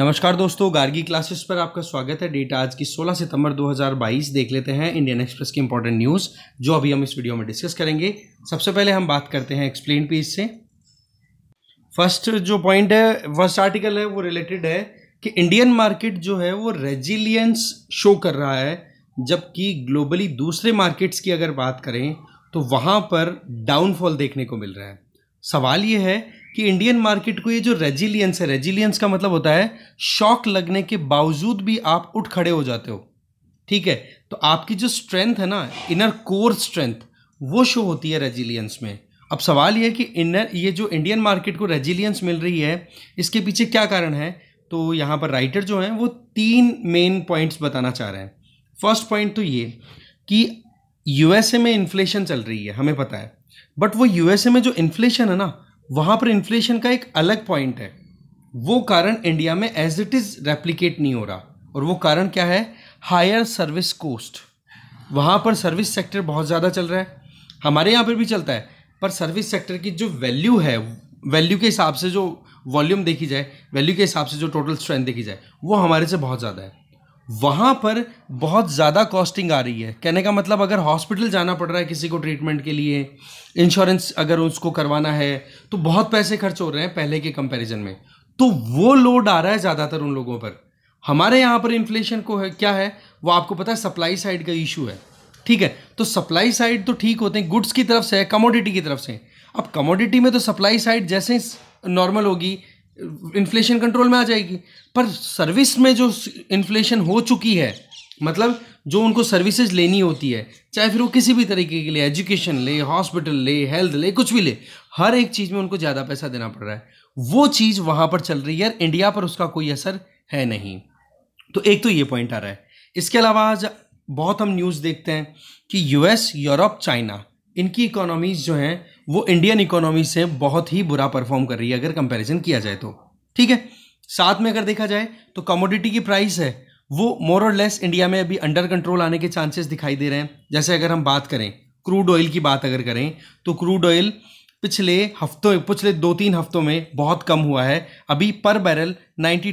नमस्कार दोस्तों गार्गी क्लासेस पर आपका स्वागत है डेट आज की 16 सितंबर 2022 देख लेते हैं इंडियन एक्सप्रेस की इंपॉर्टेंट न्यूज़ जो अभी हम इस वीडियो में डिस्कस करेंगे सबसे पहले हम बात करते हैं एक्सप्लेन पेज से फर्स्ट जो पॉइंट है फर्स्ट आर्टिकल है वो रिलेटेड है कि इंडियन मार्केट जो है वो रेजिलियंस शो कर रहा है जबकि ग्लोबली दूसरे मार्केट्स की अगर बात करें तो वहाँ पर डाउनफॉल देखने को मिल रहा है सवाल ये है कि इंडियन मार्केट को ये जो रेजिलियंस है रेजिलियंस का मतलब होता है शॉक लगने के बावजूद भी आप उठ खड़े हो जाते हो ठीक है तो आपकी जो स्ट्रेंथ है ना इनर कोर स्ट्रेंथ वो शो होती है रेजिलियंस में अब सवाल यह है कि इनर ये जो इंडियन मार्केट को रेजिलियंस मिल रही है इसके पीछे क्या कारण है तो यहाँ पर राइटर जो हैं वो तीन मेन पॉइंट्स बताना चाह रहे हैं फर्स्ट पॉइंट तो ये कि यूएसए में इन्फ्लेशन चल रही है हमें पता है बट वो यूएसए में जो इन्फ्लेशन है ना वहाँ पर इन्फ्लेशन का एक अलग पॉइंट है वो कारण इंडिया में एज इट इज़ रेप्लीकेट नहीं हो रहा और वो कारण क्या है हायर सर्विस कोस्ट वहाँ पर सर्विस सेक्टर बहुत ज़्यादा चल रहा है हमारे यहाँ पर भी चलता है पर सर्विस सेक्टर की जो वैल्यू है वैल्यू के हिसाब से जो वॉल्यूम देखी जाए वैल्यू के हिसाब से जो टोटल स्ट्रेंथ देखी जाए वो हमारे से बहुत ज़्यादा है वहाँ पर बहुत ज़्यादा कॉस्टिंग आ रही है कहने का मतलब अगर हॉस्पिटल जाना पड़ रहा है किसी को ट्रीटमेंट के लिए इंश्योरेंस अगर उसको करवाना है तो बहुत पैसे खर्च हो रहे हैं पहले के कंपैरिजन में तो वो लोड आ रहा है ज़्यादातर उन लोगों पर हमारे यहाँ पर इन्फ्लेशन को है क्या है वो आपको पता है सप्लाई साइड का इशू है ठीक है तो सप्लाई साइड तो ठीक होते हैं गुड्स की तरफ से है कमोडिटी की तरफ से अब कमोडिटी में तो सप्लाई साइड जैसे नॉर्मल होगी इन्फ्लेशन कंट्रोल में आ जाएगी पर सर्विस में जो इन्फ्लेशन हो चुकी है मतलब जो उनको सर्विसेज लेनी होती है चाहे फिर वो किसी भी तरीके के लिए एजुकेशन ले हॉस्पिटल ले हेल्थ ले कुछ भी ले हर एक चीज़ में उनको ज़्यादा पैसा देना पड़ रहा है वो चीज़ वहाँ पर चल रही है इंडिया पर उसका कोई असर है नहीं तो एक तो ये पॉइंट आ रहा है इसके अलावा आज बहुत हम न्यूज़ देखते हैं कि यूएस यूरोप चाइना इनकी इकोनॉमीज़ जो हैं वो इंडियन इकोनॉमी से बहुत ही बुरा परफॉर्म कर रही है अगर कंपैरिजन किया जाए तो ठीक है साथ में अगर देखा जाए तो कमोडिटी की प्राइस है वो मोर और लेस इंडिया में अभी अंडर कंट्रोल आने के चांसेस दिखाई दे रहे हैं जैसे अगर हम बात करें क्रूड ऑयल की बात अगर करें तो क्रूड ऑयल पिछले हफ्तों पिछले दो तीन हफ्तों में बहुत कम हुआ है अभी पर बैरल 92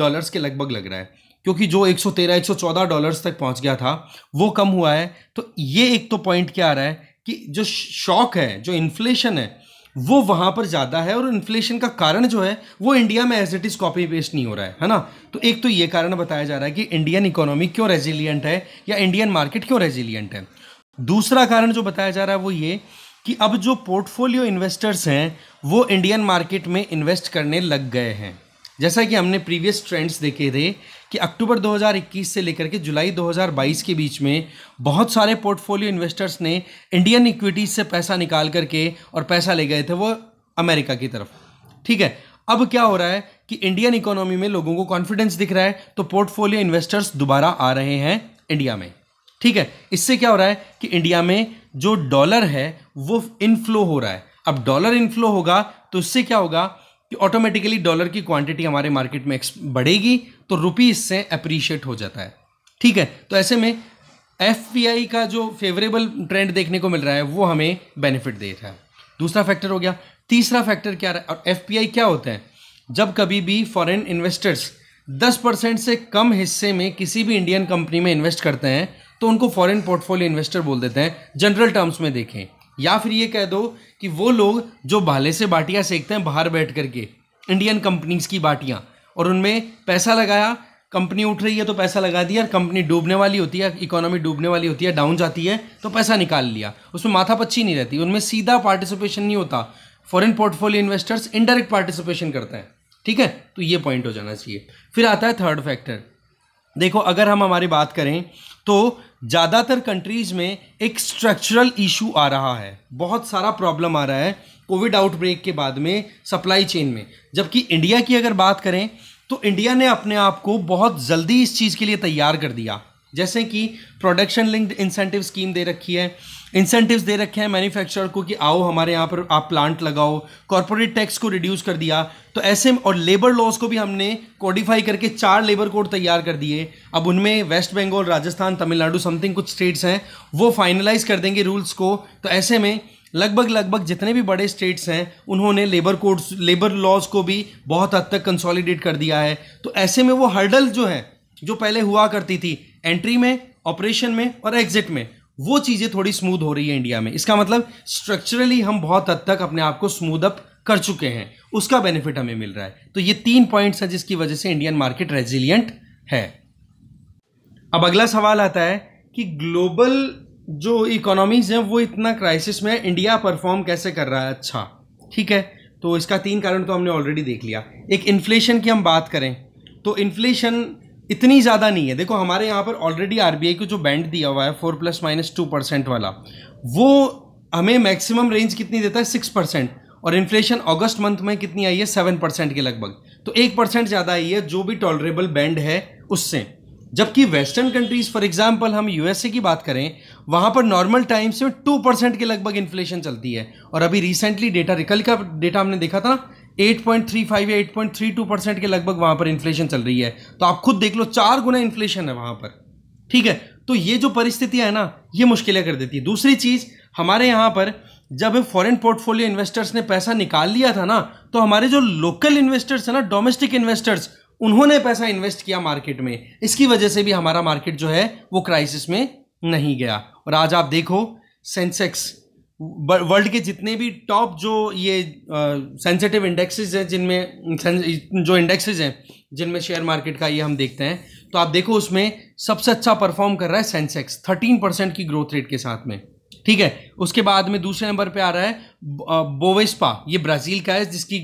डॉलर्स के लगभग लग रहा है क्योंकि जो 113 114 डॉलर्स तक पहुंच गया था वो कम हुआ है तो ये एक तो पॉइंट क्या आ रहा है कि जो शॉक है जो इन्फ्लेशन है वो वहाँ पर ज़्यादा है और इन्फ्लेशन का कारण जो है वो इंडिया में as it is copy paste नहीं हो रहा है है ना तो एक तो ये कारण बताया जा रहा है कि इंडियन इकोनॉमी क्यों रेजिलियंट है या इंडियन मार्केट क्यों रेजिलियंट है दूसरा कारण जो बताया जा रहा है वो ये कि अब जो पोर्टफोलियो इन्वेस्टर्स हैं वो इंडियन मार्केट में इन्वेस्ट करने लग गए हैं जैसा कि हमने प्रीवियस ट्रेंड्स देखे थे कि अक्टूबर 2021 से लेकर के जुलाई 2022 के बीच में बहुत सारे पोर्टफोलियो इन्वेस्टर्स ने इंडियन इक्विटीज से पैसा निकाल करके और पैसा ले गए थे वो अमेरिका की तरफ ठीक है अब क्या हो रहा है कि इंडियन इकोनॉमी में लोगों को कॉन्फिडेंस दिख रहा है तो पोर्टफोलियो इन्वेस्टर्स दोबारा आ रहे हैं इंडिया में ठीक है इससे क्या हो रहा है कि इंडिया में जो डॉलर है वो इनफ्लो हो रहा है अब डॉलर इनफ्लो होगा तो इससे क्या होगा कि ऑटोमेटिकली डॉलर की क्वांटिटी हमारे मार्केट में बढ़ेगी तो रुपी इससे अप्रिशिएट हो जाता है ठीक है तो ऐसे में एफ का जो फेवरेबल ट्रेंड देखने को मिल रहा है वो हमें बेनिफिट दे रहा है दूसरा फैक्टर हो गया तीसरा फैक्टर क्या रहा है और एफ क्या होते हैं जब कभी भी फॉरेन इन्वेस्टर्स 10 परसेंट से कम हिस्से में किसी भी इंडियन कंपनी में इन्वेस्ट करते हैं तो उनको फॉरेन पोर्टफोलियो इन्वेस्टर बोल देते हैं जनरल टर्म्स में देखें या फिर ये कह दो कि वो लोग जो भाले से बाटियाँ सेकते हैं बाहर बैठ करके इंडियन कंपनीज की बाटियाँ और उनमें पैसा लगाया कंपनी उठ रही है तो पैसा लगा दिया और कंपनी डूबने वाली होती है इकोनॉमी डूबने वाली होती है डाउन जाती है तो पैसा निकाल लिया उसमें माथा पच्ची नहीं रहती उनमें सीधा पार्टिसिपेशन नहीं होता foreign portfolio investors indirect participation करते हैं ठीक है तो ये पॉइंट हो जाना चाहिए फिर आता है थर्ड फैक्टर देखो अगर हम हमारी बात करें तो ज़्यादातर कंट्रीज़ में एक स्ट्रक्चरल इशू आ रहा है बहुत सारा प्रॉब्लम आ रहा है कोविड आउटब्रेक के बाद में सप्लाई चेन में जबकि इंडिया की अगर बात करें तो इंडिया ने अपने आप को बहुत जल्दी इस चीज़ के लिए तैयार कर दिया जैसे कि प्रोडक्शन लिंक्ड इंसेंटिव स्कीम दे रखी है इंसेंटिव्स दे रखे हैं मैन्युफैक्चरर को कि आओ हमारे यहाँ पर आप प्लांट लगाओ कॉरपोरेट टैक्स को रिड्यूस कर दिया तो ऐसे और लेबर लॉज को भी हमने कोडिफाई करके चार लेबर कोड तैयार कर दिए अब उनमें वेस्ट बंगाल राजस्थान तमिलनाडु समथिंग कुछ स्टेट्स हैं वो फाइनलाइज कर देंगे रूल्स को तो ऐसे में लगभग लगभग जितने भी बड़े स्टेट्स हैं उन्होंने लेबर कोड्स लेबर लॉज को भी बहुत हद तक कंसोलिडेट कर दिया है तो ऐसे में वो हर्डल जो है जो पहले हुआ करती थी एंट्री में ऑपरेशन में और एग्जिट में वो चीज़ें थोड़ी स्मूथ हो रही है इंडिया में इसका मतलब स्ट्रक्चरली हम बहुत हद तक अपने आप को स्मूद अप कर चुके हैं उसका बेनिफिट हमें मिल रहा है तो ये तीन पॉइंट्स हैं जिसकी वजह से इंडियन मार्केट रेजिलियंट है अब अगला सवाल आता है कि ग्लोबल जो इकोनॉमीज हैं वो इतना क्राइसिस में इंडिया परफॉर्म कैसे कर रहा है अच्छा ठीक है तो इसका तीन कारण तो हमने ऑलरेडी देख लिया एक इन्फ्लेशन की हम बात करें तो इन्फ्लेशन इतनी ज़्यादा नहीं है देखो हमारे यहाँ पर ऑलरेडी आर को जो बैंड दिया हुआ है four plus minus two percent वाला वो हमें मैक्सिमम रेंज कितनी देता है सिक्स परसेंट और इन्फ्लेशन अगस्त मंथ में कितनी आई है सेवन परसेंट के लगभग तो एक परसेंट ज़्यादा आई है जो भी टॉलरेबल बैंड है उससे जबकि वेस्टर्न कंट्रीज फॉर एग्जाम्पल हम यूएसए की बात करें वहां पर नॉर्मल टाइम्स में टू परसेंट के लगभग इन्फ्लेशन चलती है और अभी रिसेंटली डेटा कल का डेटा हमने देखा था 8.35 या 8.32 परसेंट के लगभग वहां पर इन्फ्लेशन चल रही है तो आप खुद देख लो चार गुना इन्फ्लेशन है वहां पर ठीक है तो ये जो परिस्थितियां है ना ये मुश्किलें कर देती है दूसरी चीज़ हमारे यहां पर जब फॉरेन पोर्टफोलियो इन्वेस्टर्स ने पैसा निकाल लिया था ना तो हमारे जो लोकल इन्वेस्टर्स है ना डोमेस्टिक इन्वेस्टर्स उन्होंने पैसा इन्वेस्ट किया मार्केट में इसकी वजह से भी हमारा मार्केट जो है वो क्राइसिस में नहीं गया और आज आप देखो सेंसेक्स वर्ल्ड के जितने भी टॉप जो ये सेंसिटिव इंडेक्सेस हैं जिनमें जो इंडेक्सेस हैं जिनमें शेयर मार्केट का ये हम देखते हैं तो आप देखो उसमें सबसे अच्छा परफॉर्म कर रहा है सेंसेक्स थर्टीन परसेंट की ग्रोथ रेट के साथ में ठीक है उसके बाद में दूसरे नंबर पे आ रहा है बोवेस्पा ये ब्राज़ील का है जिसकी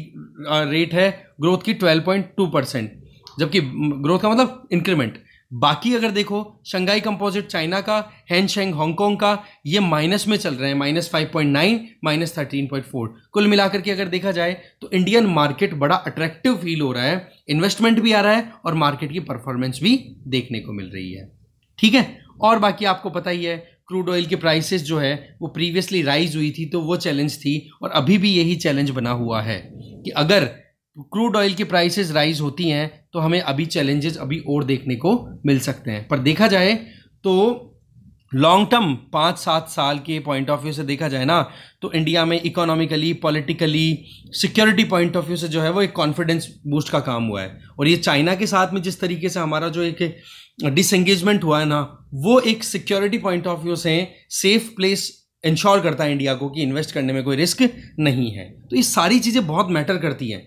रेट है ग्रोथ की टू परसेंट जबकि ग्रोथ का मतलब इंक्रीमेंट बाकी अगर देखो शंघाई कंपोजिट चाइना का हैंडशेंग हांगकॉन्ग का ये माइनस में चल रहे हैं minus five point nine minus thirteen point four कुल मिलाकर के अगर देखा जाए तो इंडियन मार्केट बड़ा अट्रैक्टिव फील हो रहा है इन्वेस्टमेंट भी आ रहा है और मार्केट की परफॉर्मेंस भी देखने को मिल रही है ठीक है और बाकी आपको पता ही है क्रूड ऑयल की प्राइसेस जो है वो प्रीवियसली राइज हुई थी तो वो चैलेंज थी और अभी भी यही चैलेंज बना हुआ है कि अगर क्रूड ऑयल की प्राइसेस राइज होती हैं तो हमें अभी चैलेंजेस अभी और देखने को मिल सकते हैं पर देखा जाए तो लॉन्ग टर्म पाँच सात साल के पॉइंट ऑफ व्यू से देखा जाए ना तो इंडिया में economically politically security point of view से जो है वो एक कॉन्फिडेंस बूस्ट का काम हुआ है और ये चाइना के साथ में जिस तरीके से हमारा जो एक डिसंगेजमेंट हुआ है ना वो एक सिक्योरिटी पॉइंट ऑफ व्यू से सेफ प्लेस इंश्योर करता है इंडिया को कि इन्वेस्ट करने में कोई रिस्क नहीं है तो ये सारी चीज़ें बहुत मैटर करती हैं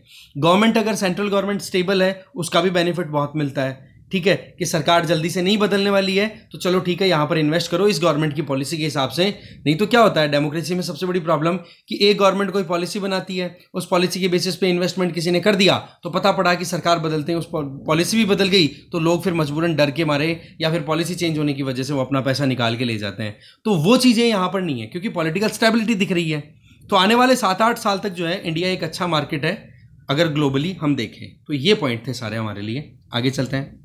गवर्नमेंट अगर सेंट्रल गवर्नमेंट स्टेबल है उसका भी बेनिफिट बहुत मिलता है ठीक है कि सरकार जल्दी से नहीं बदलने वाली है तो चलो ठीक है यहाँ पर इन्वेस्ट करो इस गवर्नमेंट की पॉलिसी के हिसाब से नहीं तो क्या होता है डेमोक्रेसी में सबसे बड़ी प्रॉब्लम कि एक गवर्नमेंट कोई पॉलिसी बनाती है उस पॉलिसी के बेसिस पे इन्वेस्टमेंट किसी ने कर दिया तो पता पड़ा कि सरकार बदलते हैं उस पॉलिसी भी बदल गई तो लोग फिर मजबूरन डर के मारे या फिर पॉलिसी चेंज होने की वजह से वो अपना पैसा निकाल के ले जाते हैं तो वो चीज़ें यहाँ पर नहीं है क्योंकि पॉलिटिकल स्टेबिलिटी दिख रही है तो आने वाले सात आठ साल तक जो है इंडिया एक अच्छा मार्केट है अगर ग्लोबली हम देखें तो ये पॉइंट थे सारे हमारे लिए आगे चलते हैं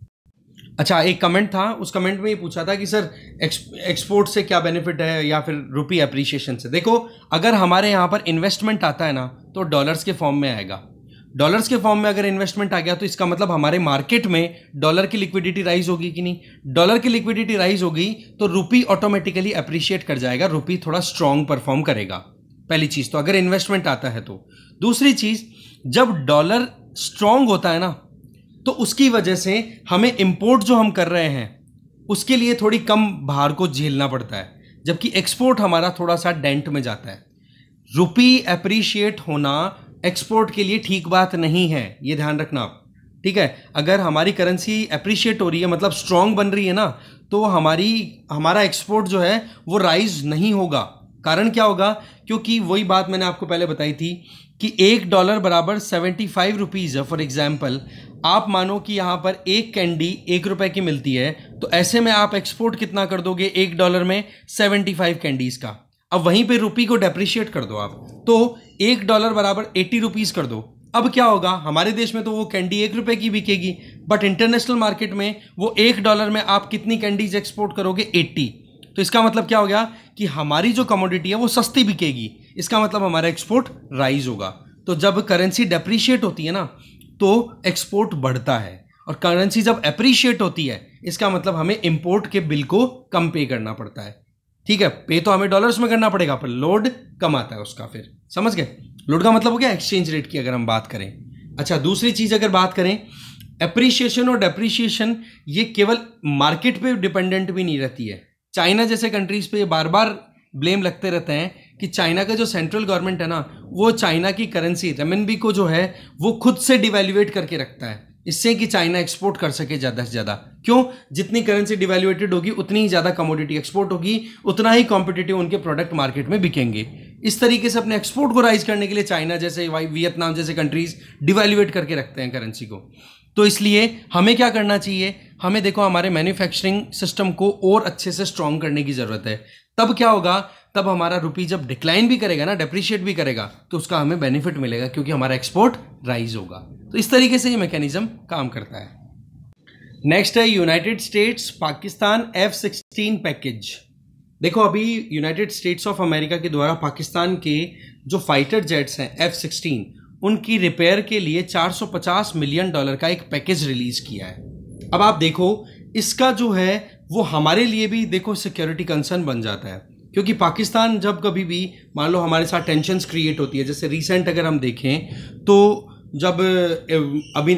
अच्छा एक कमेंट था उस कमेंट में ये पूछा था कि सर एक्सपोर्ट से क्या बेनिफिट है या फिर रुपी अप्रिशिएशन से देखो अगर हमारे यहाँ पर इन्वेस्टमेंट आता है ना तो डॉलर्स के फॉर्म में आएगा डॉलर्स के फॉर्म में अगर इन्वेस्टमेंट आ गया तो इसका मतलब हमारे मार्केट में डॉलर की लिक्विडिटी राइज होगी कि नहीं डॉलर की लिक्विडिटी राइज होगी तो रुपी ऑटोमेटिकली अप्रिशिएट कर जाएगा रुपी थोड़ा स्ट्रॉन्ग परफॉर्म करेगा पहली चीज़ तो अगर इन्वेस्टमेंट आता है तो दूसरी चीज़ जब डॉलर स्ट्रांग होता है ना तो उसकी वजह से हमें इम्पोर्ट जो हम कर रहे हैं उसके लिए थोड़ी कम भार को झेलना पड़ता है जबकि एक्सपोर्ट हमारा थोड़ा सा डेंट में जाता है रुपी अप्रिशिएट होना एक्सपोर्ट के लिए ठीक बात नहीं है ये ध्यान रखना आप ठीक है अगर हमारी करेंसी अप्रिशिएट हो रही है मतलब स्ट्रांग बन रही है ना तो हमारी हमारा एक्सपोर्ट जो है वो राइज नहीं होगा कारण क्या होगा क्योंकि वही बात मैंने आपको पहले बताई थी कि एक डॉलर बराबर सेवेंटी फाइव रुपीज़ है फॉर एग्ज़ाम्पल आप मानो कि यहाँ पर एक कैंडी एक रुपए की मिलती है तो ऐसे में आप एक्सपोर्ट कितना कर दोगे एक डॉलर में सेवेंटी फाइव कैंडीज़ का अब वहीं पे रुपी को डेप्रिशिएट कर दो आप तो एक डॉलर बराबर एट्टी रुपीज़ कर दो अब क्या होगा हमारे देश में तो वो कैंडी एक रुपए की बिकेगी बट इंटरनेशनल मार्केट में वो एक डॉलर में आप कितनी कैंडीज एक्सपोर्ट करोगे एट्टी तो इसका मतलब क्या हो गया कि हमारी जो कमोडिटी है वो सस्ती बिकेगी इसका मतलब हमारा एक्सपोर्ट राइज होगा तो जब करेंसी डेप्रीशिएट होती है ना तो एक्सपोर्ट बढ़ता है और करेंसी जब अप्रिशिएट होती है इसका मतलब हमें इम्पोर्ट के बिल को कम पे करना पड़ता है ठीक है पे तो हमें डॉलर्स में करना पड़ेगा पर लोड कम आता है उसका फिर समझ गए लोड का मतलब हो गया एक्सचेंज रेट की अगर हम बात करें अच्छा दूसरी चीज़ अगर बात करें अप्रिशिएशन और डेप्रिशिएशन ये केवल मार्केट पे डिपेंडेंट भी नहीं रहती है चाइना जैसे कंट्रीज़ पे बार बार ब्लेम लगते रहते हैं कि चाइना का जो सेंट्रल गवर्नमेंट है ना वो चाइना की करेंसी रेमनबी को जो है वो खुद से डिवेल्यूएट करके रखता है इससे कि चाइना एक्सपोर्ट कर सके ज़्यादा से ज़्यादा क्यों जितनी करेंसी डिवेल्यूएटेड होगी उतनी ही ज़्यादा कमोडिटी एक्सपोर्ट होगी उतना ही कॉम्पिटेटिव उनके प्रोडक्ट मार्केट में बिकेंगे इस तरीके से अपने एक्सपोर्ट को राइज करने के लिए चाइना जैसे वाई वियतनाम जैसे कंट्रीज डिवेल्यूएट करके रखते हैं करेंसी को तो इसलिए हमें क्या करना चाहिए हमें देखो हमारे मैन्युफैक्चरिंग सिस्टम को और अच्छे से स्ट्रांग करने की ज़रूरत है तब क्या होगा तब हमारा रुपी जब डिक्लाइन भी करेगा ना डेप्रिशिएट भी करेगा तो उसका हमें बेनिफिट मिलेगा क्योंकि हमारा एक्सपोर्ट राइज होगा तो इस तरीके से ये मैकेनिज्म काम करता है नेक्स्ट है United States Pakistan F sixteen package देखो अभी यूनाइटेड स्टेट्स ऑफ अमेरिका के द्वारा पाकिस्तान के जो फाइटर जेट्स हैं एफ सिक्सटीन उनकी रिपेयर के लिए 450 मिलियन डॉलर का एक पैकेज रिलीज किया है अब आप देखो इसका जो है वो हमारे लिए भी देखो सिक्योरिटी कंसर्न बन जाता है क्योंकि पाकिस्तान जब कभी भी मान लो हमारे साथ टेंशन क्रिएट होती है जैसे रिसेंट अगर हम देखें तो जब अभी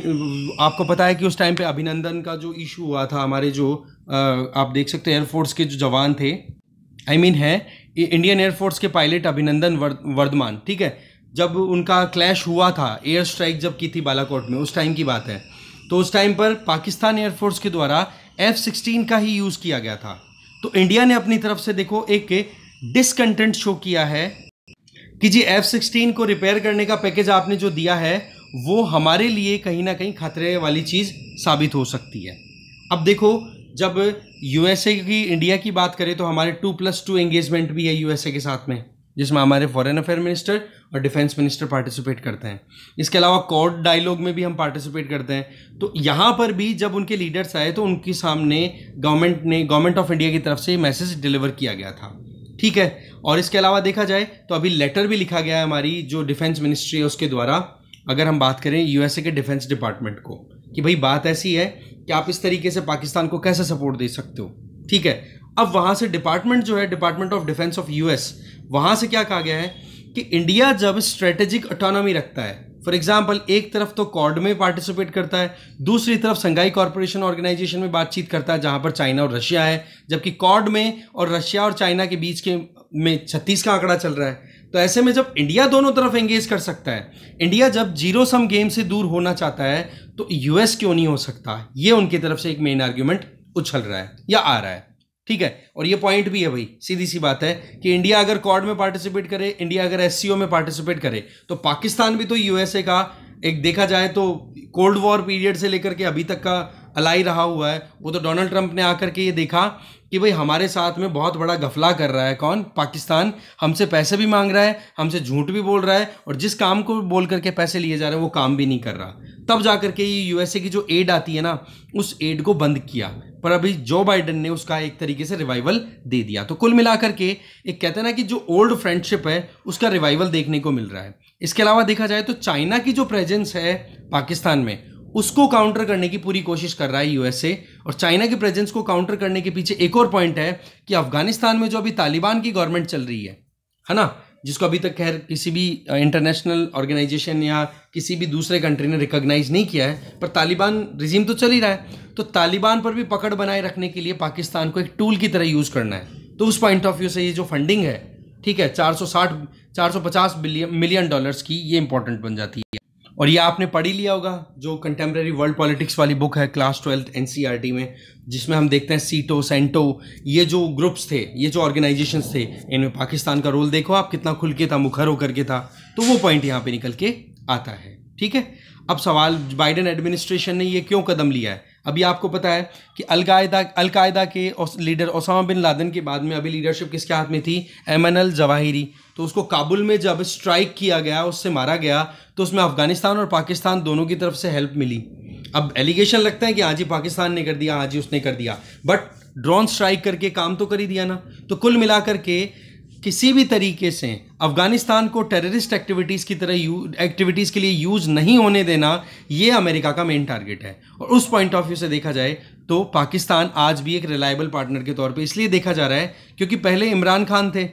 आपको पता है कि उस टाइम पे अभिनंदन का जो इशू हुआ था हमारे जो आप देख सकते हैं एयरफोर्स के जो जवान थे आई I मीन mean है इंडियन एयरफोर्स के पायलट अभिनंदन वर्धमान ठीक है जब उनका क्लैश हुआ था एयर स्ट्राइक जब की थी बालाकोट में उस टाइम की बात है तो उस टाइम पर पाकिस्तान एयरफोर्स के द्वारा एफ सिक्सटीन का ही यूज़ किया गया था तो इंडिया ने अपनी तरफ से देखो एक डिसकंटेंट शो किया है कि जी एफ सिक्सटीन को रिपेयर करने का पैकेज आपने जो दिया है वो हमारे लिए कहीं ना कहीं खतरे वाली चीज़ साबित हो सकती है अब देखो जब यूएसए की इंडिया की बात करें तो हमारे टू प्लस टू एंगेजमेंट भी है यूएसए के साथ में जिसमें हमारे फॉरेन अफेयर मिनिस्टर और डिफेंस मिनिस्टर पार्टिसिपेट करते हैं इसके अलावा कोर्ट डायलॉग में भी हम पार्टिसिपेट करते हैं तो यहाँ पर भी जब उनके लीडर्स आए तो उनके सामने गवर्नमेंट ने गवर्नमेंट ऑफ इंडिया की तरफ से मैसेज डिलीवर किया गया था ठीक है और इसके अलावा देखा जाए तो अभी लेटर भी लिखा गया है हमारी जो डिफेंस मिनिस्ट्री है उसके द्वारा अगर हम बात करें यूएसए के डिफेंस डिपार्टमेंट को कि भाई बात ऐसी है कि आप इस तरीके से पाकिस्तान को कैसे सपोर्ट दे सकते हो ठीक है अब वहाँ से डिपार्टमेंट जो है department of defence of US वहां से क्या कहा गया है कि इंडिया जब स्ट्रेटेजिक ऑटोनॉमी रखता है फॉर एग्जाम्पल एक तरफ तो कॉर्ड में पार्टिसिपेट करता है दूसरी तरफ संघाई कॉरपोरेशन ऑर्गेनाइजेशन में बातचीत करता है जहां पर चाइना और रशिया है जबकि कॉर्ड में और रशिया और चाइना के बीच के में छत्तीस का आंकड़ा चल रहा है तो ऐसे में जब इंडिया दोनों तरफ एंगेज कर सकता है इंडिया जब जीरो सम गेम से दूर होना चाहता है तो यूएस क्यों नहीं हो सकता ये उनकी तरफ से एक मेन आर्ग्यूमेंट उछल रहा है या आ रहा है ठीक है और ये पॉइंट भी है भाई सीधी सी बात है कि इंडिया अगर कॉर्ड में पार्टिसिपेट करे इंडिया अगर एस में पार्टिसिपेट करे तो पाकिस्तान भी तो यूएसए का एक देखा जाए तो कोल्ड वॉर पीरियड से लेकर के अभी तक का अलाई रहा हुआ है वो तो डोनाल्ड ट्रंप ने आकर के ये देखा कि भाई हमारे साथ में बहुत बड़ा गफला कर रहा है कौन पाकिस्तान हमसे पैसे भी मांग रहा है हमसे झूठ भी बोल रहा है और जिस काम को बोल करके पैसे लिए जा रहे हैं वो काम भी नहीं कर रहा तब जा करके ये यूएसए की जो एड आती है ना उस एड को बंद किया पर अभी जो बाइडन ने उसका एक तरीके से रिवाइवल दे दिया तो कुल मिलाकर के एक कहते हैं ना कि जो ओल्ड फ्रेंडशिप है उसका रिवाइवल देखने को मिल रहा है इसके अलावा देखा जाए तो चाइना की जो प्रेजेंस है पाकिस्तान में उसको काउंटर करने की पूरी कोशिश कर रहा है यूएसए और चाइना की प्रेजेंस को काउंटर करने के पीछे एक और पॉइंट है कि अफगानिस्तान में जो अभी तालिबान की गवर्नमेंट चल रही है है ना जिसको अभी तक खैर किसी भी इंटरनेशनल ऑर्गेनाइजेशन या किसी भी दूसरे कंट्री ने रिकॉग्नाइज़ नहीं किया है पर तालिबान रिजीम तो चल ही रहा है तो तालिबान पर भी पकड़ बनाए रखने के लिए पाकिस्तान को एक टूल की तरह यूज़ करना है तो उस पॉइंट ऑफ व्यू से ये जो फंडिंग है ठीक है 460 450 बिलियन मिलियन डॉलर्स की ये इंपॉर्टेंट बन जाती है और ये आपने पढ़ ही लिया होगा जो कंटेम्प्रेरी वर्ल्ड पॉलिटिक्स वाली बुक है क्लास ट्वेल्थ एन में जिसमें हम देखते हैं सीटो सेंटो ये जो ग्रुप्स थे ये जो ऑर्गेनाइजेशन थे इनमें पाकिस्तान का रोल देखो आप कितना खुल के था मुखर होकर के था तो वो पॉइंट यहाँ पे निकल के आता है ठीक है अब सवाल बाइडेन एडमिनिस्ट्रेशन ने ये क्यों कदम लिया है अभी आपको पता है कि अलकायदा अलकायदा के लीडर ओसामा बिन लादन के बाद में अभी लीडरशिप किसके हाथ में थी एम एन एल जवाहिरी तो उसको काबुल में जब स्ट्राइक किया गया उससे मारा गया तो उसमें अफगानिस्तान और पाकिस्तान दोनों की तरफ से हेल्प मिली अब एलिगेशन लगता है कि हाँ जी पाकिस्तान ने कर दिया हाँ जी उसने कर दिया बट ड्रोन स्ट्राइक करके काम तो कर ही दिया ना तो कुल मिलाकर के किसी भी तरीके से अफगानिस्तान को टेररिस्ट एक्टिविटीज़ की तरह एक्टिविटीज़ के लिए यूज़ नहीं होने देना ये अमेरिका का मेन टारगेट है और उस पॉइंट ऑफ व्यू से देखा जाए तो पाकिस्तान आज भी एक रिलायबल पार्टनर के तौर पे इसलिए देखा जा रहा है क्योंकि पहले इमरान खान थे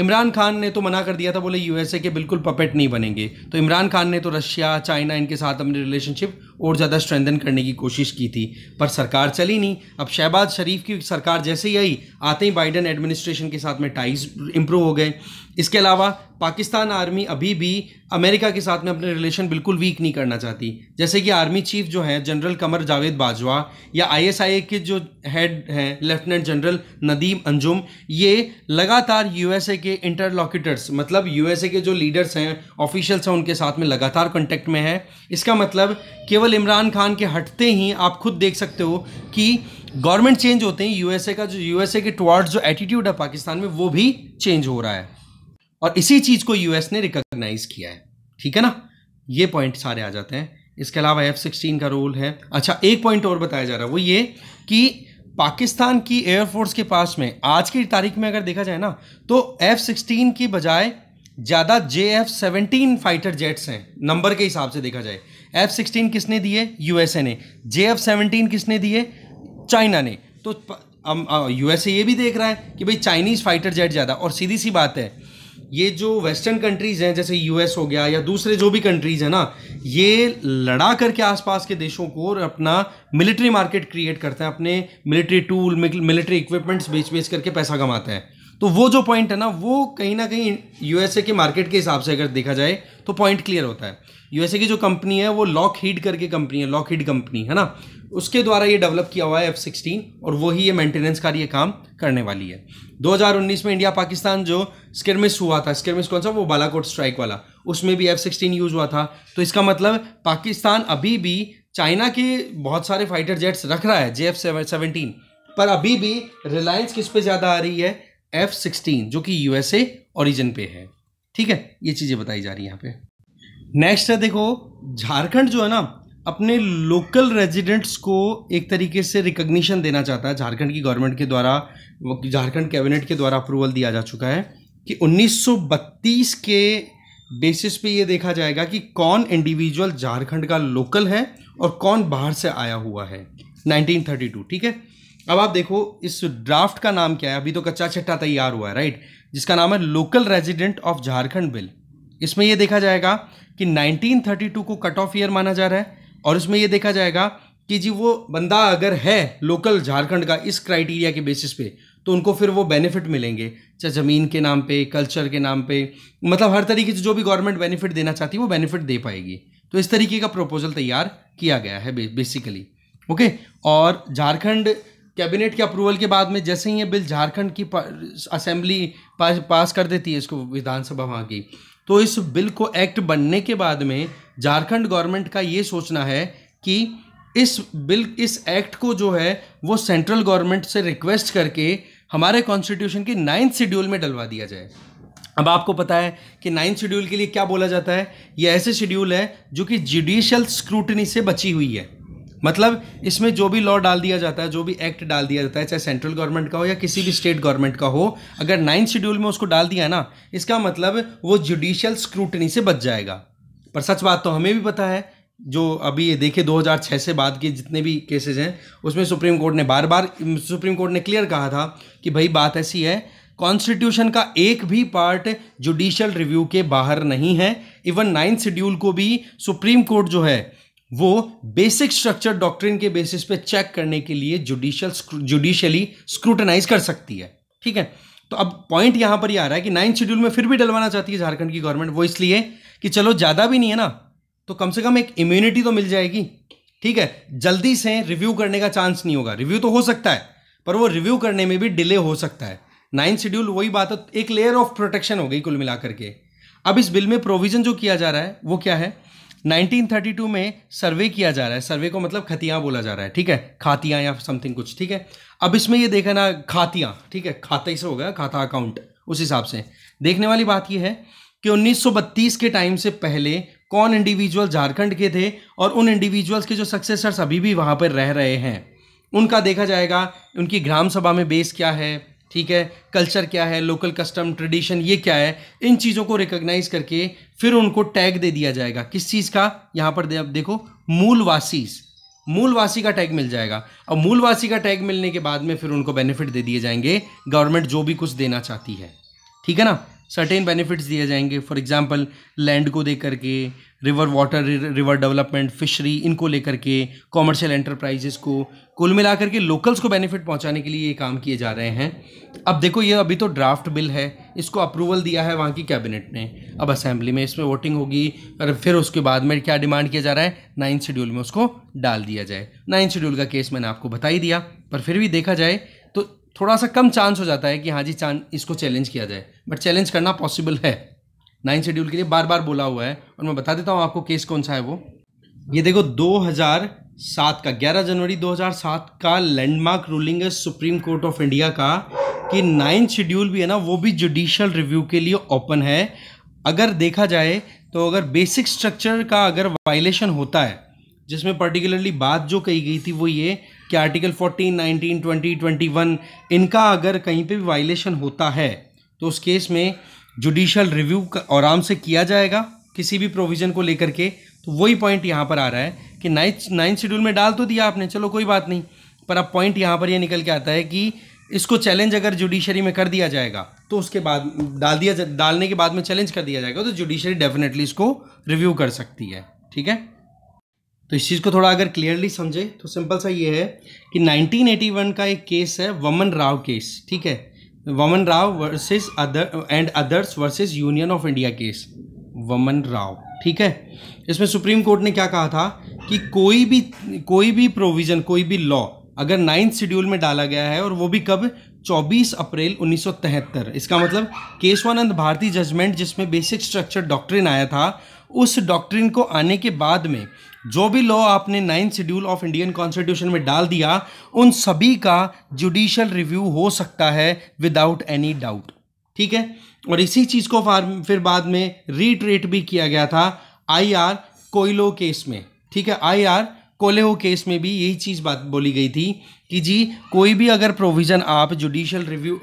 इमरान खान ने तो मना कर दिया था बोले यूएसए के बिल्कुल पपेट नहीं बनेंगे तो इमरान खान ने तो रशिया चाइना इनके साथ अपनी रिलेशनशिप और ज़्यादा स्ट्रेंथन करने की कोशिश की थी पर सरकार चली नहीं अब शहबाज शरीफ की सरकार जैसे ही आई आते ही बाइडन एडमिनिस्ट्रेशन के साथ में टाइज इम्प्रूव हो गए इसके अलावा पाकिस्तान आर्मी अभी भी अमेरिका के साथ में अपने रिलेशन बिल्कुल वीक नहीं करना चाहती जैसे कि आर्मी चीफ जो है जनरल कमर जावेद बाजवा या आईएसआई के जो हेड हैं लेफ्टिनेंट जनरल नदीम अंजुम ये लगातार यूएसए के इंटरलॉकेटर्स मतलब यूएसए के जो लीडर्स हैं ऑफिशियल्स हैं उनके साथ में लगातार कॉन्टैक्ट में है इसका मतलब केवल इमरान खान के हटते ही आप खुद देख सकते हो कि गवर्नमेंट चेंज होते हैं यूएसए का जो यूएसए के टुवार्ड्स जो एटीट्यूड है पाकिस्तान में वो भी चेंज हो रहा है और इसी चीज़ को यूएस ने रिकॉग्नाइज किया है ठीक है ना ये पॉइंट सारे आ जाते हैं इसके अलावा एफ सिक्सटीन का रोल है अच्छा एक पॉइंट और बताया जा रहा है वो ये कि पाकिस्तान की एयरफोर्स के पास में आज की तारीख में अगर देखा जाए ना तो एफ सिक्सटीन की बजाय ज़्यादा J F seventeen fighter jets हैं नंबर के हिसाब से देखा जाए एफ सिक्सटीन किसने दिए यूएसए ने जे एफ सेवनटीन किसने दिए चाइना ने तो यूएसए ये भी देख रहा है कि भाई चाइनीज़ फाइटर जेट ज़्यादा और सीधी सी बात है ये जो वेस्टर्न कंट्रीज हैं जैसे यूएस हो गया या दूसरे जो भी कंट्रीज हैं ना ये लड़ा करके आसपास के देशों को और अपना मिलिट्री मार्केट क्रिएट करते हैं अपने मिलिट्री टूल मिलिट्री इक्विपमेंट्स बेच बेच करके पैसा कमाते हैं तो वो जो पॉइंट है ना वो कहीं ना कहीं यूएसए के मार्केट के हिसाब से अगर देखा जाए तो पॉइंट क्लियर होता है यूएसए की जो कंपनी है वो लॉक हीड करके कंपनी है लॉक हीड कंपनी है ना उसके द्वारा ये डेवलप किया हुआ है एफ सिक्सटीन और वही ये मेंटेनेंस का ये काम करने वाली है 2019 में इंडिया पाकिस्तान जो स्किरमिस हुआ था स्किरमिस कौन सा वो बालाकोट स्ट्राइक वाला उसमें भी एफ सिक्सटीन यूज़ हुआ था तो इसका मतलब पाकिस्तान अभी भी चाइना के बहुत सारे फाइटर जेट्स रख रहा है जे एफ सेवनटीन पर अभी भी रिलायंस किस पे ज़्यादा आ रही है एफ सिक्सटीन जो कि यूएसए ओरिजिन पे है ठीक है ये चीज़ें बताई जा रही है यहाँ पे नेक्स्ट है देखो झारखंड जो है ना अपने लोकल रेजिडेंट्स को एक तरीके से रिकग्निशन देना चाहता है झारखंड की गवर्नमेंट के द्वारा झारखंड कैबिनेट के द्वारा अप्रूवल दिया जा चुका है कि 1932 के बेसिस पे ये देखा जाएगा कि कौन इंडिविजुअल झारखंड का लोकल है और कौन बाहर से आया हुआ है 1932 ठीक है अब आप देखो इस ड्राफ्ट का नाम क्या है अभी तो कच्चा छट्टा तैयार हुआ है राइट जिसका नाम है local resident of Jharkhand bill इसमें यह देखा जाएगा कि 1932 को कट ऑफ ईयर माना जा रहा है और उसमें यह देखा जाएगा कि जी वो बंदा अगर है लोकल झारखंड का इस क्राइटेरिया के बेसिस पे तो उनको फिर वो बेनिफिट मिलेंगे चाहे ज़मीन के नाम पे कल्चर के नाम पे मतलब हर तरीके से जो भी गवर्नमेंट बेनिफिट देना चाहती है वो बेनिफिट दे पाएगी तो इस तरीके का प्रपोजल तैयार किया गया है बेसिकली ओके और झारखंड कैबिनेट के अप्रूवल के बाद में जैसे ही ये बिल झारखंड की असेंबली पास पास कर देती है इसको विधानसभा वहाँ की तो इस बिल को एक्ट बनने के बाद में झारखंड गवर्नमेंट का ये सोचना है कि इस बिल इस एक्ट को जो है वो सेंट्रल गवर्नमेंट से रिक्वेस्ट करके हमारे कॉन्स्टिट्यूशन की नाइन्थ शेड्यूल में डलवा दिया जाए अब आपको पता है कि नाइन्थ शेड्यूल के लिए क्या बोला जाता है ये ऐसे शेड्यूल है जो कि जुडिशल स्क्रूटनी से बची हुई है मतलब इसमें जो भी लॉ डाल दिया जाता है जो भी एक्ट डाल दिया जाता है चाहे सेंट्रल गवर्नमेंट का हो या किसी भी स्टेट गवर्नमेंट का हो अगर नाइन्थ शेड्यूल में उसको डाल दिया ना इसका मतलब वो जुडिशियल स्क्रूटनी से बच जाएगा पर सच बात तो हमें भी पता है जो अभी ये देखे 2006 से बाद के जितने भी केसेस हैं उसमें सुप्रीम कोर्ट ने बार बार सुप्रीम कोर्ट ने क्लियर कहा था कि भाई बात ऐसी है कॉन्स्टिट्यूशन का एक भी पार्ट जुडिशियल रिव्यू के बाहर नहीं है इवन नाइन्थ शेड्यूल को भी सुप्रीम कोर्ट जो है वो बेसिक स्ट्रक्चर डॉक्ट्रिन के बेसिस पे चेक करने के लिए जुडिशियल जुडिशली स्क्रूटनाइज कर सकती है ठीक है तो अब पॉइंट यहां पर ही आ रहा है कि नाइन्थ शेड्यूल में फिर भी डलवाना चाहती है झारखंड की गवर्नमेंट वो इसलिए कि चलो ज़्यादा भी नहीं है ना तो कम से कम एक इम्यूनिटी तो मिल जाएगी ठीक है जल्दी से रिव्यू करने का चांस नहीं होगा रिव्यू तो हो सकता है पर वो रिव्यू करने में भी डिले हो सकता है नाइन्थ शेड्यूल वही बात है एक लेयर ऑफ प्रोटेक्शन हो गई कुल मिलाकर के अब इस बिल में प्रोविजन जो किया जा रहा है वो क्या है 1932 में सर्वे किया जा रहा है सर्वे को मतलब खतियाँ बोला जा रहा है ठीक है खातियाँ या समथिंग कुछ ठीक है अब इसमें ये देखा ना खातियाँ ठीक है खाते से होगा खाता अकाउंट उस हिसाब से देखने वाली बात यह है कि 1932 के टाइम से पहले कौन इंडिविजुअल झारखंड के थे और उन इंडिविजुअल्स के जो सक्सेसर्स अभी भी वहाँ पर रह रहे हैं उनका देखा जाएगा उनकी ग्राम सभा में बेस क्या है ठीक है कल्चर क्या है लोकल कस्टम ट्रेडिशन ये क्या है इन चीज़ों को रिकोगनाइज करके फिर उनको टैग दे दिया जाएगा किस चीज़ का यहाँ पर दे, देखो मूलवासी मूलवासी का टैग मिल जाएगा और मूलवासी का टैग मिलने के बाद में फिर उनको बेनिफिट दे दिए जाएंगे गवर्नमेंट जो भी कुछ देना चाहती है ठीक है ना सर्टेन बेनिफिट्स दिए जाएंगे फॉर एग्जाम्पल लैंड को दे करके river water river development fishery इनको लेकर के कॉमर्शियल एंटरप्राइजेस को कुल मिलाकर के लोकल्स को बेनिफिट पहुंचाने के लिए ये काम किए जा रहे हैं अब देखो ये अभी तो ड्राफ्ट बिल है इसको अप्रूवल दिया है वहाँ की कैबिनेट ने अब असेंबली में इसमें वोटिंग होगी और फिर उसके बाद में क्या डिमांड किया जा रहा है नाइन्थ शेड्यूल में उसको डाल दिया जाए नाइन्थ शेड्यूल का केस मैंने आपको बता ही दिया पर फिर भी देखा जाए तो थोड़ा सा कम चांस हो जाता है कि हाँ जी चांद इसको चैलेंज किया जाए बट चैलेंज करना पॉसिबल है नाइन शेड्यूल के लिए बार बार बोला हुआ है और मैं बता देता हूँ आपको केस कौन सा है वो ये देखो 2007 का 11 जनवरी 2007 का लैंडमार्क रूलिंग है सुप्रीम कोर्ट ऑफ इंडिया का कि नाइन्थ शेड्यूल भी है ना वो भी जुडिशल रिव्यू के लिए ओपन है अगर देखा जाए तो अगर बेसिक स्ट्रक्चर का अगर वायलेशन होता है जिसमें पर्टिकुलरली बात जो कही गई थी वो ये कि आर्टिकल 14, 19, 20, 21 इनका अगर कहीं पे भी वायलेशन होता है तो उस केस में जुडिशल रिव्यू आराम से किया जाएगा किसी भी प्रोविज़न को लेकर के तो वही पॉइंट यहाँ पर आ रहा है कि नाइन्थ नाइन्थ शेड्यूल में डाल तो दिया आपने चलो कोई बात नहीं पर अब पॉइंट यहाँ पर ये यह निकल के आता है कि इसको चैलेंज अगर जुडिशरी में कर दिया जाएगा तो उसके बाद डाल दिया डालने के बाद में चैलेंज कर दिया जाएगा तो जुडिशरी डेफिनेटली इसको रिव्यू कर सकती है ठीक है तो इस चीज़ को थोड़ा अगर क्लियरली समझे तो सिंपल सा ये है कि 1981 का एक केस है वमन राव केस ठीक है Waman Rao versus other and others versus union of India case Waman Rao ठीक है इसमें सुप्रीम कोर्ट ने क्या कहा था कि कोई भी कोई भी प्रोविज़न कोई भी लॉ अगर नाइन्थ शेड्यूल में डाला गया है और वो भी कब 24 अप्रैल 1973 इसका मतलब केशवानंद भारती जजमेंट जिसमें बेसिक स्ट्रक्चर डॉक्ट्रिन आया था उस डॉक्ट्रिन को आने के बाद में जो भी लॉ आपने ninth schedule of Indian constitution में डाल दिया उन सभी का जुडिशल रिव्यू हो सकता है विदाउट एनी डाउट ठीक है और इसी चीज़ को फिर बाद में रिट्रेट भी किया गया था आईआर कोयलो केस में ठीक है आईआर कोलेहो केस में भी यही चीज़ बात बोली गई थी कि जी कोई भी अगर प्रोविज़न आप जुडिशल रिव्यू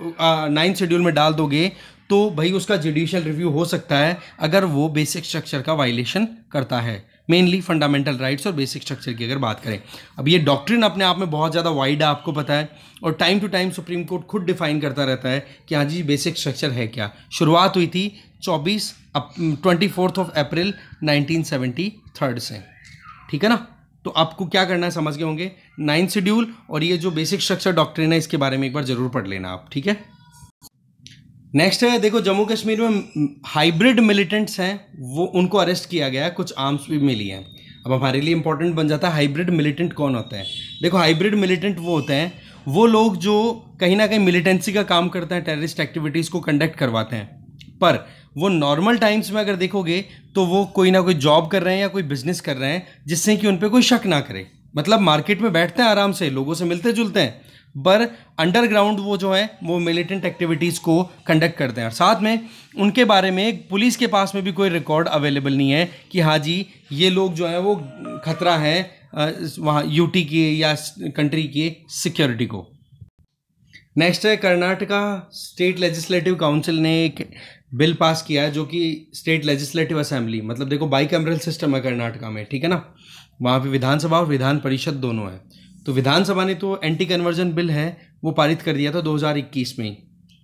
नाइन्थ शेड्यूल में डाल दोगे तो भाई उसका जुडिशल रिव्यू हो सकता है अगर वो बेसिक स्ट्रक्चर का वायलेशन करता है मेनली फंडामेंटल राइट्स और बेसिक स्ट्रक्चर की अगर बात करें अब ये डॉक्ट्रिन अपने आप में बहुत ज़्यादा वाइड है आपको पता है और time to time supreme court खुद डिफाइन करता रहता है कि हाँ जी बेसिक स्ट्रक्चर है क्या शुरुआत हुई थी चौबीस twenty fourth of April nineteen seventy third से ठीक है ना तो आपको क्या करना है समझ गए होंगे नाइन्थ शेड्यूल और ये जो बेसिक स्ट्रक्चर डॉक्ट्रिन है इसके बारे में एक बार ज़रूर पढ़ लेना आप ठीक है नेक्स्ट है देखो जम्मू कश्मीर में हाइब्रिड मिलिटेंट्स हैं वो उनको अरेस्ट किया गया कुछ आर्म्स भी मिली हैं अब हमारे लिए इंपॉर्टेंट बन जाता है हाइब्रिड मिलिटेंट कौन होते हैं देखो हाइब्रिड मिलिटेंट वो होते हैं वो लोग जो कहीं ना कहीं मिलिटेंसी का काम करते हैं टेररिस्ट एक्टिविटीज़ को कंडक्ट करवाते हैं पर वो नॉर्मल टाइम्स में अगर देखोगे तो वो कोई ना कोई जॉब कर रहे हैं या कोई बिजनेस कर रहे हैं जिससे कि उन पर कोई शक ना करे मतलब मार्केट में बैठते हैं आराम से लोगों से मिलते जुलते हैं पर अंडरग्राउंड वो जो है वो मिलिटेंट एक्टिविटीज़ को कंडक्ट करते हैं और साथ में उनके बारे में पुलिस के पास में भी कोई रिकॉर्ड अवेलेबल नहीं है कि हाँ जी ये लोग जो हैं वो खतरा हैं वहाँ यूटी के या कंट्री के सिक्योरिटी को नेक्स्ट है कर्नाटका स्टेट लेजिस्लेटिव काउंसिल ने एक बिल पास किया है जो कि स्टेट लेजिस्लेटिव असेंबली मतलब देखो बाई कैमरल सिस्टम है कर्नाटका में ठीक है ना वहाँ पे विधानसभा और विधान परिषद दोनों हैं तो विधानसभा ने तो एंटी कन्वर्जन बिल है वो पारित कर दिया था 2021 में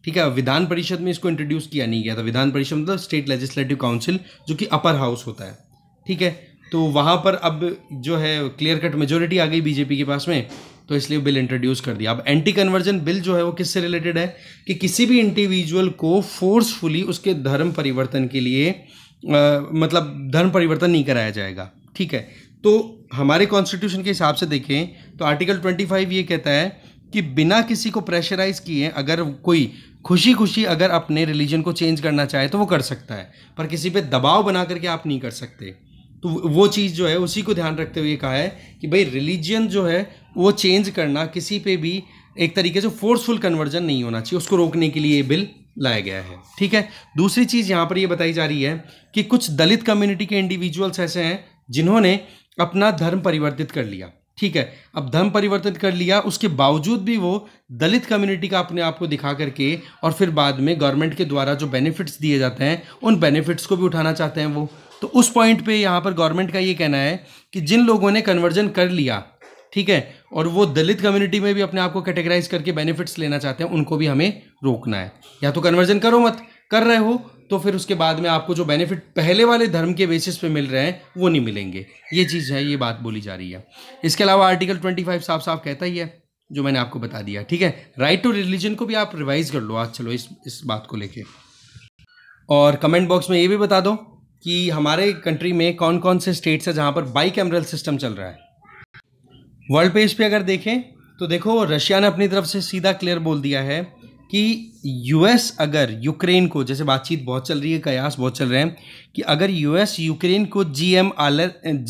ठीक है विधान परिषद में इसको इंट्रोड्यूस किया नहीं गया था विधान परिषद मतलब स्टेट लेजिस्लेटिव काउंसिल जो कि अपर हाउस होता है ठीक है तो वहाँ पर अब जो है क्लियर कट मेजोरिटी आ गई बीजेपी के पास में तो इसलिए बिल इंट्रोड्यूस कर दिया अब एंटी कन्वर्जन बिल जो है वो किससे रिलेटेड है कि किसी भी इंडिविजुअल को फोर्सफुली उसके धर्म परिवर्तन के लिए आ, मतलब धर्म परिवर्तन नहीं कराया जाएगा ठीक है तो हमारे कॉन्स्टिट्यूशन के हिसाब से देखें तो आर्टिकल 25 ये कहता है कि बिना किसी को प्रेशराइज किए अगर कोई खुशी खुशी अगर अपने रिलीजन को चेंज करना चाहे तो वो कर सकता है पर किसी पे दबाव बना करके आप नहीं कर सकते तो वो चीज़ जो है उसी को ध्यान रखते हुए कहा है कि भाई रिलीजन जो है वो चेंज करना किसी पे भी एक तरीके से फोर्सफुल कन्वर्जन नहीं होना चाहिए उसको रोकने के लिए ये बिल लाया गया है ठीक है दूसरी चीज़ यहाँ पर ये बताई जा रही है कि कुछ दलित कम्युनिटी के इंडिविजुअल्स ऐसे हैं जिन्होंने अपना धर्म परिवर्तित कर लिया ठीक है अब धर्म परिवर्तित कर लिया उसके बावजूद भी वो दलित कम्युनिटी का अपने आप को दिखा करके और फिर बाद में गवर्नमेंट के द्वारा जो बेनिफिट्स दिए जाते हैं उन बेनिफिट्स को भी उठाना चाहते हैं वो तो उस पॉइंट पे यहाँ पर गवर्नमेंट का ये कहना है कि जिन लोगों ने कन्वर्जन कर लिया ठीक है और वो दलित कम्युनिटी में भी अपने आप को कैटेगराइज करके बेनिफिट्स लेना चाहते हैं उनको भी हमें रोकना है या तो कन्वर्जन करो मत कर रहे हो तो फिर उसके बाद में आपको जो बेनिफिट पहले वाले धर्म के बेसिस पे मिल रहे हैं वो नहीं मिलेंगे ये चीज़ है ये बात बोली जा रही है इसके अलावा आर्टिकल ट्वेंटी फाइव साफ साफ कहता ही है जो मैंने आपको बता दिया ठीक है राइट टू रिलीजन को भी आप रिवाइज कर लो आज चलो इस इस बात को लेके और कमेंट बॉक्स में ये भी बता दो कि हमारे कंट्री में कौन कौन से स्टेट्स हैं जहाँ पर बाई कैमरल सिस्टम चल रहा है वर्ल्ड पेज पर अगर देखें तो देखो रशिया ने अपनी तरफ से सीधा क्लियर बोल दिया है कि यूएस अगर यूक्रेन को जैसे बातचीत बहुत चल रही है कयास बहुत चल रहे हैं कि अगर यूएस यूक्रेन को G M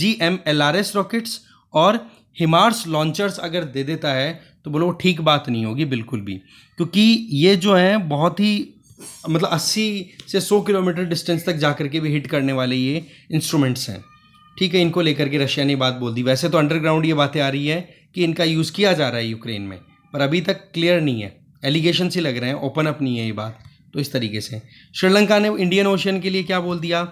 G M L R S rockets और हिमार्स लॉन्चर्स अगर दे देता है तो बोलो ठीक बात नहीं होगी बिल्कुल भी क्योंकि ये जो है बहुत ही मतलब 80 से 100 किलोमीटर डिस्टेंस तक जा करके भी हिट करने वाले ये इंस्ट्रूमेंट्स हैं ठीक है इनको लेकर के रशिया ने बात बोल दी वैसे तो अंडरग्राउंड ये बातें आ रही है कि इनका यूज़ किया जा रहा है यूक्रेन में पर अभी तक क्लियर नहीं है एलिगेशन से लग रहे हैं ओपन अप नहीं है ये बात तो इस तरीके से श्रीलंका ने इंडियन ओशन के लिए क्या बोल दिया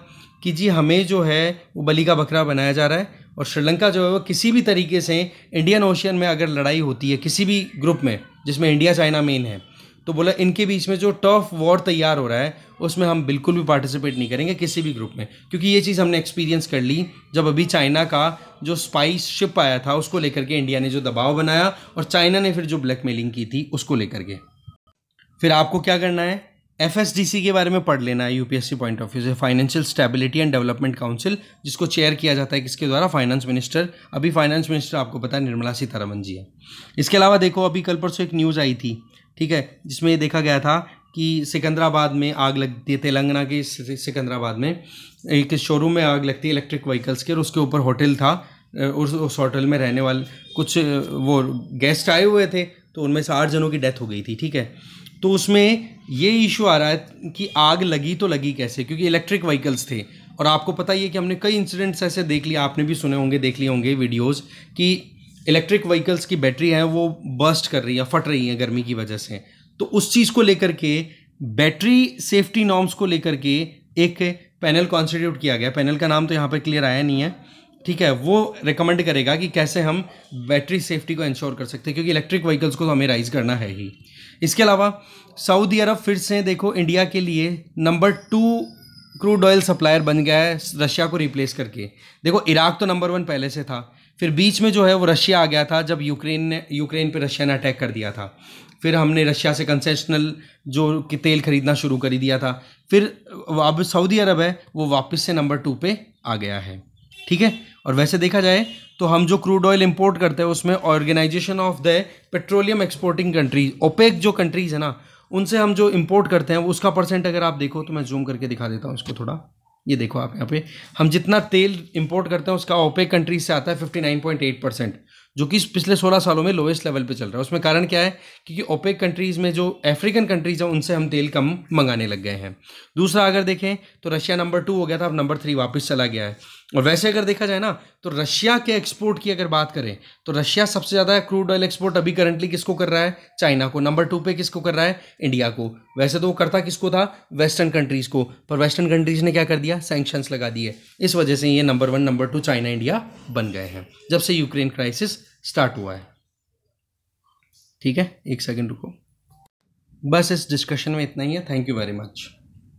कि जी हमें जो है वो बली का बकरा बनाया जा रहा है और श्रीलंका जो है वो किसी भी तरीके से इंडियन ओशियन में अगर लड़ाई होती है किसी भी ग्रुप में जिसमें इंडिया चाइना मेन है तो बोला इनके बीच में जो टफ वॉर तैयार हो रहा है उसमें हम बिल्कुल भी पार्टिसिपेट नहीं करेंगे किसी भी ग्रुप में क्योंकि ये चीज़ हमने एक्सपीरियंस कर ली जब अभी चाइना का जो स्पाइस शिप आया था उसको लेकर के इंडिया ने जो दबाव बनाया और चाइना ने फिर जो ब्लैकमेलिंग की थी उसको लेकर के फिर आपको क्या करना है एफ के बारे में पढ़ लेना है यूपीएससी पॉइंट ऑफ व्यू से financial stability and development council जिसको चेयर किया जाता है किसके द्वारा फाइनेंस मिनिस्टर अभी फाइनेंस मिनिस्टर आपको पता है निर्मला सीतारमन जी है इसके अलावा देखो अभी कल परसों एक न्यूज़ आई थी ठीक है जिसमें ये देखा गया था कि सिकंदराबाद में आग लगती है तेलंगाना के सिकंदराबाद में एक शोरूम में आग लगती है इलेक्ट्रिक व्हीकल्स के और उसके ऊपर होटल था उस उस होटल में रहने वाले कुछ वो गेस्ट आए हुए थे तो उनमें से आठ जनों की डेथ हो गई थी ठीक है तो उसमें ये इशू आ रहा है कि आग लगी तो लगी कैसे क्योंकि इलेक्ट्रिक व्हीकल्स थे और आपको पता ही है कि हमने कई इंसिडेंट्स ऐसे देख लिए आपने भी सुने होंगे देख लिए होंगे वीडियोस कि इलेक्ट्रिक व्हीकल्स की बैटरी है वो बर्स्ट कर रही है फट रही है गर्मी की वजह से तो उस चीज़ को लेकर के बैटरी सेफ्टी नॉर्म्स को लेकर के एक पैनल कॉन्स्टिट्यूट किया गया पैनल का नाम तो यहाँ पर क्लियर आया नहीं है ठीक है वो रिकमेंड करेगा कि कैसे हम बैटरी सेफ्टी को इंश्योर कर सकते हैं क्योंकि इलेक्ट्रिक व्हीकल्स को तो हमें राइज करना है ही इसके अलावा सऊदी अरब फिर से देखो इंडिया के लिए number two crude oil supplier बन गया है रशिया को रिप्लेस करके देखो इराक तो नंबर वन पहले से था फिर बीच में जो है वो रशिया आ गया था जब यूक्रेन ने यूक्रेन पर रशिया ने अटैक कर दिया था फिर हमने रशिया से कंसेशनल जो कि तेल खरीदना शुरू कर ही दिया था फिर अब सऊदी अरब है वो वापस से नंबर टू पे आ गया है ठीक है और वैसे देखा जाए तो हम जो क्रूड ऑयल इंपोर्ट करते हैं उसमें organisation of the petroleum exporting countries OPEC जो कंट्रीज़ है ना उनसे हम जो इम्पोर्ट करते हैं उसका परसेंट अगर आप देखो तो मैं जूम करके दिखा देता हूँ इसको थोड़ा ये देखो आप यहाँ पे हम जितना तेल इंपोर्ट करते हैं उसका ओपेक कंट्रीज से आता है fifty nine point eight percent जो कि पिछले सोलह सालों में लोएस्ट लेवल पे चल रहा है उसमें कारण क्या है क्योंकि ओपेक कंट्रीज़ में जो अफ्रीकन कंट्रीज़ हैं उनसे हम तेल कम मंगाने लग गए हैं दूसरा अगर देखें तो रशिया नंबर टू हो गया था अब नंबर थ्री वापस चला गया है और वैसे अगर देखा जाए ना तो रशिया के एक्सपोर्ट की अगर बात करें तो रशिया सबसे ज़्यादा क्रूड ऑयल एक्सपोर्ट अभी करंटली किसको कर रहा है चाइना को नंबर टू पे किसको कर रहा है इंडिया को वैसे तो वो करता किसको था वेस्टर्न कंट्रीज़ को पर वेस्टर्न कंट्रीज़ ने क्या कर दिया सैंक्शन लगा दिए इस वजह से ये number one number two China India बन गए हैं जब से यूक्रेन क्राइसिस स्टार्ट हुआ है ठीक है एक सेकेंड रुको बस इस डिस्कशन में इतना ही है थैंक यू वेरी मच